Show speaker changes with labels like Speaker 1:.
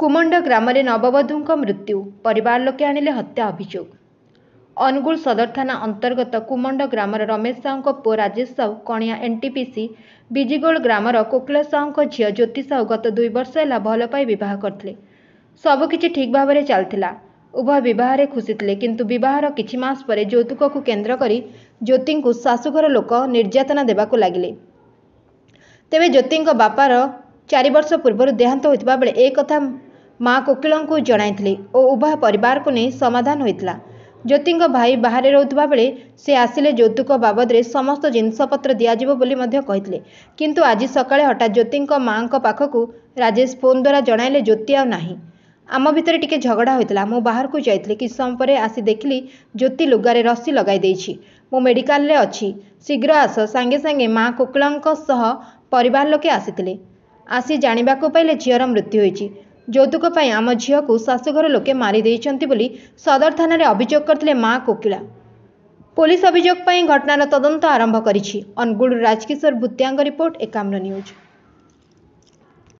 Speaker 1: କୁମଣ୍ଡ ଗ୍ରାମରେ ନବବଧୂଙ୍କ ମୃତ୍ୟୁ ପରିବାର ଲୋକେ ଆଣିଲେ ହତ୍ୟା ଅଭିଯୋଗ ଅନୁଗୁଳ ସଦର ଥାନା ଅନ୍ତର୍ଗତ କୁମଣ୍ଡ ଗ୍ରାମର ରମେଶ ସାହୁଙ୍କ ପୁଅ ରାଜେଶ ସାହୁ କଣିଆ ଏନ୍ଟିପିସି ବିଜିଗୋଳ ଗ୍ରାମର କୋକିଳେଶ ସାହୁଙ୍କ ଝିଅ ଜ୍ୟୋତି ସାହୁ ଗତ ଦୁଇ ବର୍ଷ ହେଲା ଭଲ ପାଇ ବିବାହ କରିଥିଲେ ସବୁକିଛି ଠିକ୍ ଭାବରେ ଚାଲିଥିଲା ଉଭୟ ବିବାହରେ ଖୁସି ଥିଲେ କିନ୍ତୁ ବିବାହର କିଛି ମାସ ପରେ ଯୌତୁକକୁ କେନ୍ଦ୍ର କରି ଜ୍ୟୋତିଙ୍କୁ ଶାଶୁଘର ଲୋକ ନିର୍ଯାତନା ଦେବାକୁ ଲାଗିଲେ ତେବେ ଜ୍ୟୋତିଙ୍କ ବାପାର ଚାରି ବର୍ଷ ପୂର୍ବରୁ ଦେହାନ୍ତ ହୋଇଥିବା ବେଳେ ଏକଥା ମା କୋକିଳଙ୍କୁ ଜଣାଇଥିଲେ ଓ ଉଭୟ ପରିବାରକୁ ନେଇ ସମାଧାନ ହୋଇଥିଲା ଜ୍ୟୋତିଙ୍କ ଭାଇ ବାହାରେ ରହୁଥିବା ବେଳେ ସେ ଆସିଲେ ଯୌତୁକ ବାବଦରେ ସମସ୍ତ ଜିନିଷପତ୍ର ଦିଆଯିବ ବୋଲି ମଧ୍ୟ କହିଥିଲେ କିନ୍ତୁ ଆଜି ସକାଳେ ହଠାତ୍ ଜ୍ୟୋତିଙ୍କ ମାଆଙ୍କ ପାଖକୁ ରାଜେଶ ଫୋନ୍ ଦ୍ୱାରା ଜଣାଇଲେ ଜ୍ୟୋତି ଆଉ ନାହିଁ ଆମ ଭିତରେ ଟିକେ ଝଗଡ଼ା ହୋଇଥିଲା ମୁଁ ବାହାରକୁ ଯାଇଥିଲି କିଛି ସମୟ ପରେ ଆସି ଦେଖିଲି ଜ୍ୟୋତି ଲୁଗାରେ ରସି ଲଗାଇ ଦେଇଛି ମୁଁ ମେଡ଼ିକାଲରେ ଅଛି ଶୀଘ୍ର ଆସ ସାଙ୍ଗେ ସାଙ୍ଗେ ମା' କୁକୁଳଙ୍କ ସହ ପରିବାର ଲୋକେ ଆସିଥିଲେ ଆସି ଜାଣିବାକୁ ପାଇଲେ ଝିଅର ମୃତ୍ୟୁ ହୋଇଛି ଯୌତୁକ ପାଇଁ ଆମ ଝିଅକୁ ଶାଶୁଘର ଲୋକେ ମାରିଦେଇଛନ୍ତି ବୋଲି ସଦର ଥାନାରେ ଅଭିଯୋଗ କରିଥିଲେ ମା କୋକିଳା ପୋଲିସ ଅଭିଯୋଗ ପାଇଁ ଘଟଣାର ତଦନ୍ତ ଆରମ୍ଭ କରିଛି ଅନୁଗୁଳରୁ ରାଜକିଶୋର ଭୁତିଆଙ୍କ ରିପୋର୍ଟ ଏକାମ୍ର ନ୍ୟୁଜ୍